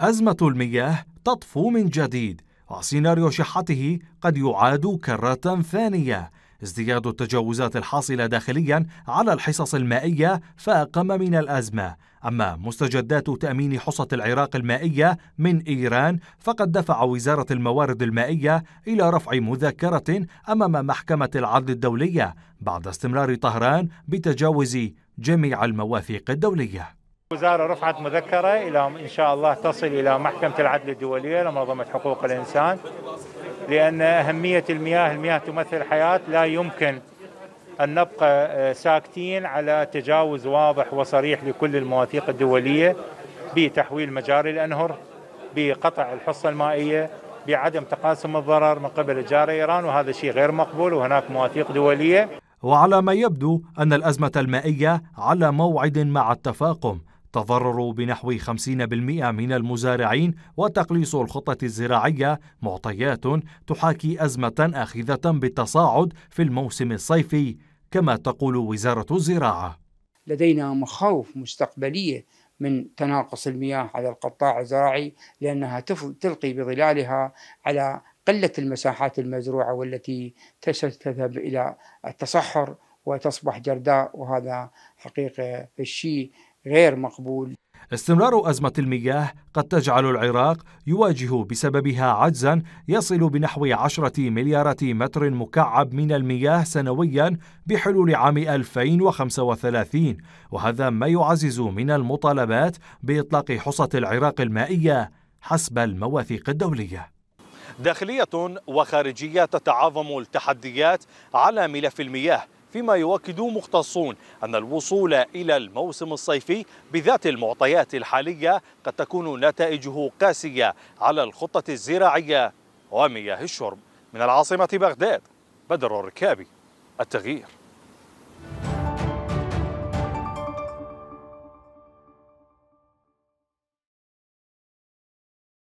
أزمة المياه تطفو من جديد وسيناريو شحته قد يعاد كرة ثانية ازدياد التجاوزات الحاصلة داخليا على الحصص المائية فأقم من الأزمة أما مستجدات تأمين حصة العراق المائية من إيران فقد دفع وزارة الموارد المائية إلى رفع مذكرة أمام محكمة العدل الدولية بعد استمرار طهران بتجاوز جميع المواثيق الدوليه الوزارة رفعت مذكرة إلى إن شاء الله تصل إلى محكمة العدل الدولية لمنظمة حقوق الإنسان لأن أهمية المياه المياه تمثل حياة لا يمكن أن نبقى آه، ساكتين على تجاوز واضح وصريح لكل المواثيق الدولية بتحويل مجاري الأنهر بقطع الحصة المائية بعدم تقاسم الضرر من قبل جار إيران وهذا شيء غير مقبول وهناك مواثيق دولية وعلى ما يبدو أن الأزمة المائية على موعد مع التفاقم تضرر بنحو 50% من المزارعين وتقليص الخطة الزراعية معطيات تحاكي أزمة آخذة بالتصاعد في الموسم الصيفي كما تقول وزارة الزراعة لدينا مخاوف مستقبلية من تناقص المياه على القطاع الزراعي لأنها تلقي بظلالها على قلة المساحات المزروعة والتي ستذهب إلى التصحر وتصبح جرداء وهذا حقيقة الشيء غير مقبول استمرار أزمة المياه قد تجعل العراق يواجه بسببها عجزا يصل بنحو 10 مليارات متر مكعب من المياه سنويا بحلول عام 2035 وهذا ما يعزز من المطالبات بإطلاق حصة العراق المائية حسب المواثيق الدولية داخلية وخارجية تتعاظم التحديات على ملف المياه فيما يؤكد مختصون أن الوصول إلى الموسم الصيفي بذات المعطيات الحالية قد تكون نتائجه قاسية على الخطة الزراعية ومياه الشرب من العاصمة بغداد بدر الركابي التغيير